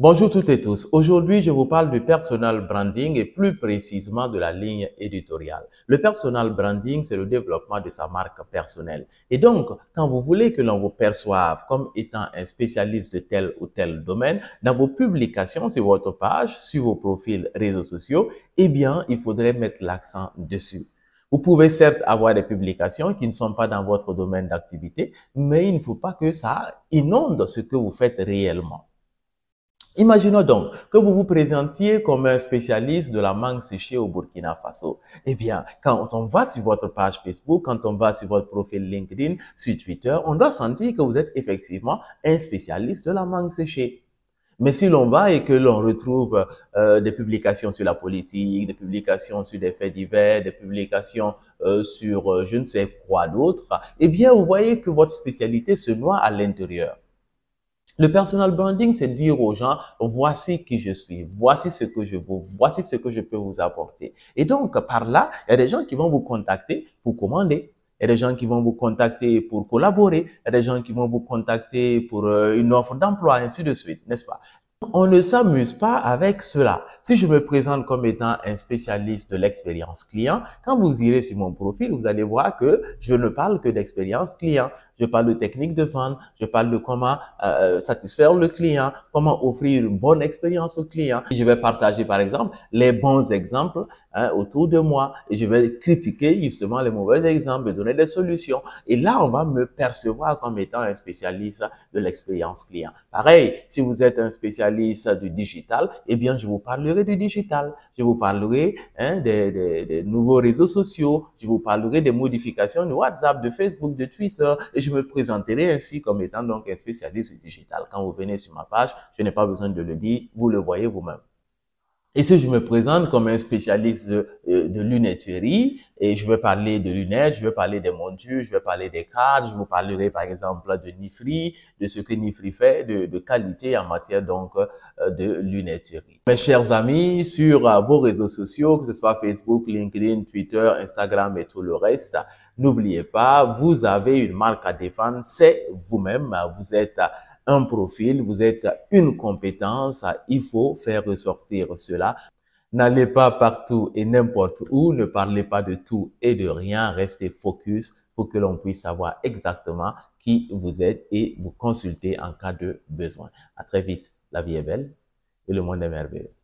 Bonjour toutes et tous. Aujourd'hui, je vous parle du personal branding et plus précisément de la ligne éditoriale. Le personal branding, c'est le développement de sa marque personnelle. Et donc, quand vous voulez que l'on vous perçoive comme étant un spécialiste de tel ou tel domaine, dans vos publications sur votre page, sur vos profils réseaux sociaux, eh bien, il faudrait mettre l'accent dessus. Vous pouvez certes avoir des publications qui ne sont pas dans votre domaine d'activité, mais il ne faut pas que ça inonde ce que vous faites réellement. Imaginons donc que vous vous présentiez comme un spécialiste de la mangue séchée au Burkina Faso. Eh bien, quand on va sur votre page Facebook, quand on va sur votre profil LinkedIn, sur Twitter, on doit sentir que vous êtes effectivement un spécialiste de la mangue séchée. Mais si l'on va et que l'on retrouve euh, des publications sur la politique, des publications sur des faits divers, des publications euh, sur euh, je ne sais quoi d'autre, eh bien, vous voyez que votre spécialité se noie à l'intérieur. Le personal branding, c'est dire aux gens, voici qui je suis, voici ce que je veux, voici ce que je peux vous apporter. Et donc, par là, il y a des gens qui vont vous contacter pour commander, il y a des gens qui vont vous contacter pour collaborer, il y a des gens qui vont vous contacter pour euh, une offre d'emploi, ainsi de suite, n'est-ce pas on ne s'amuse pas avec cela. Si je me présente comme étant un spécialiste de l'expérience client, quand vous irez sur mon profil, vous allez voir que je ne parle que d'expérience client. Je parle de technique de vente, je parle de comment euh, euh, satisfaire le client, comment offrir une bonne expérience au client. Je vais partager par exemple les bons exemples hein, autour de moi et je vais critiquer justement les mauvais exemples et donner des solutions. Et là, on va me percevoir comme étant un spécialiste de l'expérience client. Pareil, si vous êtes un spécialiste spécialiste du digital, eh bien, je vous parlerai du digital. Je vous parlerai hein, des, des, nouveaux réseaux sociaux. Je vous parlerai des modifications de WhatsApp, de Facebook, de Twitter. Et je me présenterai ainsi comme étant donc un spécialiste du digital. Quand vous venez sur ma page, je n'ai pas besoin de le dire. Vous le voyez vous-même. Et si je me présente comme un spécialiste euh, de, lunetterie, et je vais parler de lunettes, je vais parler des montures, je vais parler des cadres, je vous parlerai par exemple de Nifri, de ce que Nifri fait de, qualité en matière donc euh, de lunetterie. Mes chers amis, sur euh, vos réseaux sociaux, que ce soit Facebook, LinkedIn, Twitter, Instagram et tout le reste, n'oubliez pas, vous avez une marque à défendre, c'est vous-même, vous êtes un profil, vous êtes une compétence, ah, il faut faire ressortir cela. N'allez pas partout et n'importe où, ne parlez pas de tout et de rien, restez focus pour que l'on puisse savoir exactement qui vous êtes et vous consulter en cas de besoin. À très vite, la vie est belle et le monde est merveilleux.